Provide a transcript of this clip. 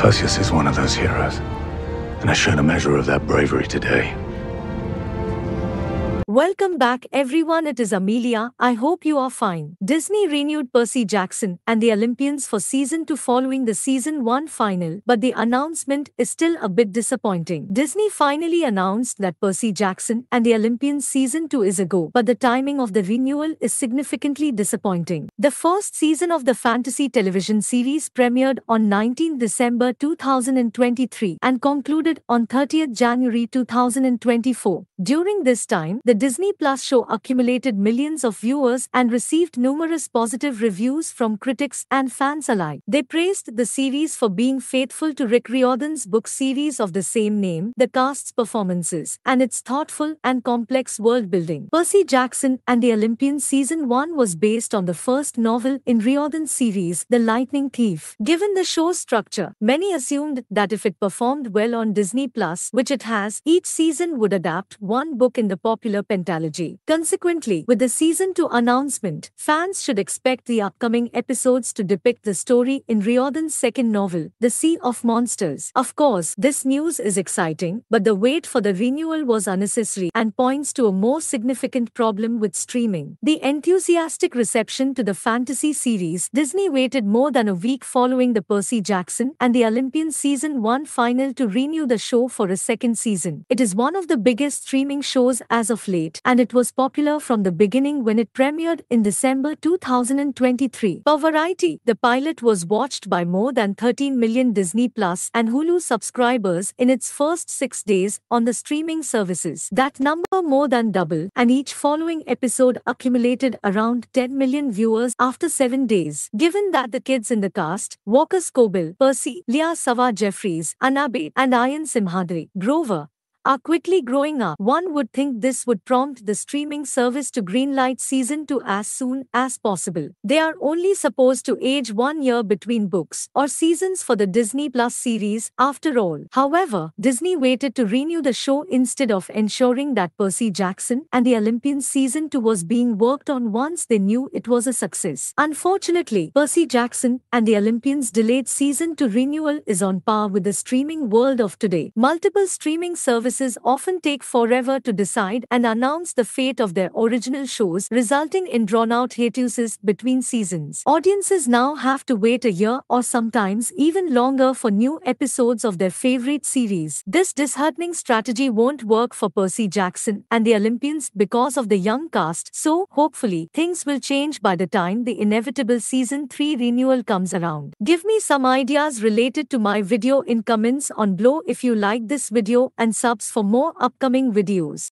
Perseus is one of those heroes, and I showed a measure of that bravery today. Welcome back, everyone. It is Amelia. I hope you are fine. Disney renewed Percy Jackson and the Olympians for season 2 following the season 1 final, but the announcement is still a bit disappointing. Disney finally announced that Percy Jackson and the Olympians season 2 is a go, but the timing of the renewal is significantly disappointing. The first season of the fantasy television series premiered on 19 December 2023 and concluded on 30 January 2024. During this time, the Disney Plus show accumulated millions of viewers and received numerous positive reviews from critics and fans alike. They praised the series for being faithful to Rick Riordan's book series of the same name, the cast's performances, and its thoughtful and complex world building. Percy Jackson and the Olympian Season 1 was based on the first novel in Riordan's series, The Lightning Thief. Given the show's structure, many assumed that if it performed well on Disney Plus, which it has, each season would adapt one book in the popular pentalogy. Consequently, with the season 2 announcement, fans should expect the upcoming episodes to depict the story in Riordan's second novel, The Sea of Monsters. Of course, this news is exciting, but the wait for the renewal was unnecessary and points to a more significant problem with streaming. The enthusiastic reception to the fantasy series, Disney waited more than a week following the Percy Jackson and the Olympian Season 1 final to renew the show for a second season. It is one of the biggest streaming shows as of late and it was popular from the beginning when it premiered in December 2023. For Variety, the pilot was watched by more than 13 million Disney Plus and Hulu subscribers in its first six days on the streaming services. That number more than doubled and each following episode accumulated around 10 million viewers after seven days. Given that the kids in the cast, Walker Scobell, Percy, Leah Sava Jeffries, Anabe, and Ian Simhadri, Grover, are quickly growing up. One would think this would prompt the streaming service to greenlight season 2 as soon as possible. They are only supposed to age one year between books or seasons for the Disney Plus series, after all. However, Disney waited to renew the show instead of ensuring that Percy Jackson and the Olympian season 2 was being worked on once they knew it was a success. Unfortunately, Percy Jackson and the Olympians delayed season 2 renewal is on par with the streaming world of today. Multiple streaming services often take forever to decide and announce the fate of their original shows, resulting in drawn-out hiatuses between seasons. Audiences now have to wait a year or sometimes even longer for new episodes of their favorite series. This disheartening strategy won't work for Percy Jackson and the Olympians because of the young cast, so hopefully things will change by the time the inevitable season 3 renewal comes around. Give me some ideas related to my video in comments on below if you like this video and sub for more upcoming videos.